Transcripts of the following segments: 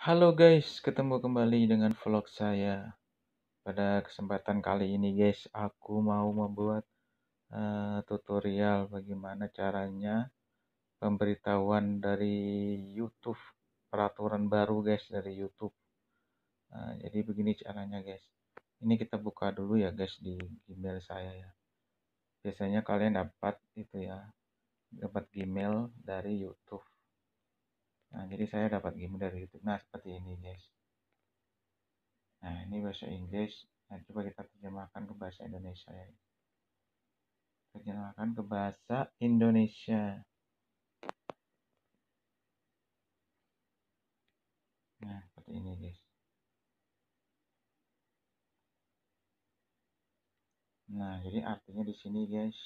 Halo guys, ketemu kembali dengan vlog saya. Pada kesempatan kali ini guys, aku mau membuat uh, tutorial bagaimana caranya pemberitahuan dari YouTube, peraturan baru guys dari YouTube. Uh, jadi begini caranya guys. Ini kita buka dulu ya guys di Gmail saya ya. Biasanya kalian dapat itu ya, dapat Gmail dari YouTube. Nah, jadi saya dapat game dari YouTube. Nah, seperti ini, guys. Nah, ini bahasa Inggris. Nah, coba kita terjemahkan ke bahasa Indonesia ya. Terjemahkan ke bahasa Indonesia. Nah, seperti ini, guys. Nah, jadi artinya di sini, guys.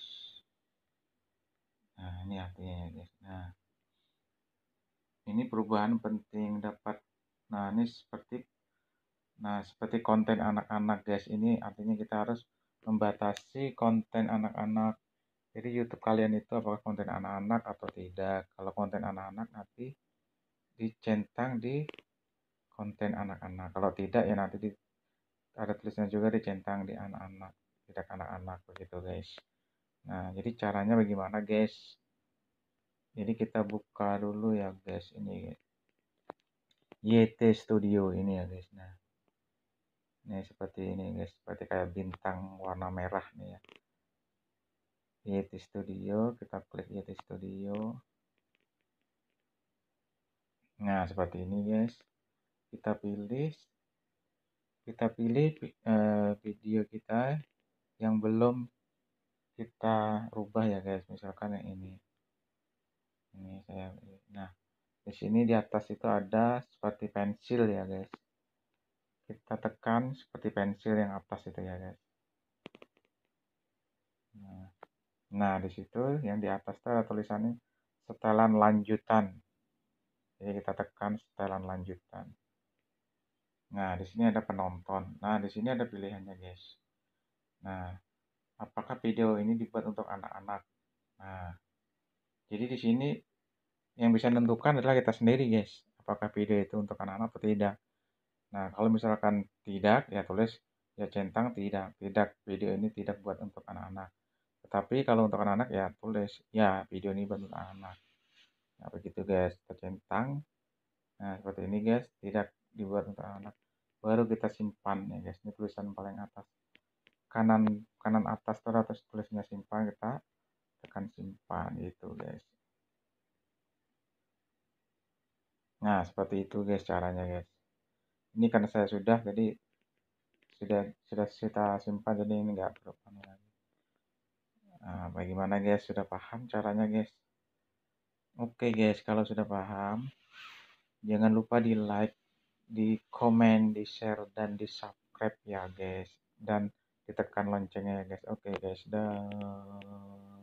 Nah, ini artinya ya, guys. Nah, ini perubahan penting dapat nah ini seperti nah seperti konten anak-anak guys ini artinya kita harus membatasi konten anak-anak jadi YouTube kalian itu apakah konten anak-anak atau tidak kalau konten anak-anak nanti dicentang di konten anak-anak kalau tidak ya nanti di, ada tulisnya juga dicentang di anak-anak tidak anak-anak begitu guys nah jadi caranya bagaimana guys jadi kita buka dulu ya guys ini YT Studio ini ya guys nah ini seperti ini guys seperti kayak bintang warna merah nih ya YT Studio kita klik YT Studio nah seperti ini guys kita pilih kita pilih uh, video kita yang belum kita rubah ya guys misalkan yang ini ini saya nah di sini di atas itu ada seperti pensil ya guys kita tekan seperti pensil yang atas itu ya guys nah, nah di situ yang di atas itu ada tulisannya setelan lanjutan jadi kita tekan setelan lanjutan nah di sini ada penonton nah di sini ada pilihannya guys nah apakah video ini dibuat untuk anak-anak nah jadi di sini yang bisa menentukan adalah kita sendiri guys, apakah video itu untuk anak-anak atau tidak. Nah, kalau misalkan tidak, ya tulis ya centang tidak, tidak video ini tidak buat untuk anak-anak. Tetapi kalau untuk anak-anak ya tulis ya video ini buat anak anak. Nah, begitu guys, kita centang. Nah, seperti ini guys, tidak dibuat untuk anak. anak Baru kita simpan ya guys, ini tulisan paling atas. Kanan kanan atas teratas tulisnya simpan kita akan simpan itu guys nah seperti itu guys caranya guys ini karena saya sudah jadi sudah sudah kita simpan jadi ini enggak perlu lagi nah, bagaimana guys sudah paham caranya guys oke okay, guys kalau sudah paham jangan lupa di like di komen di share dan di subscribe ya guys dan ditekan loncengnya ya guys oke okay, guys dah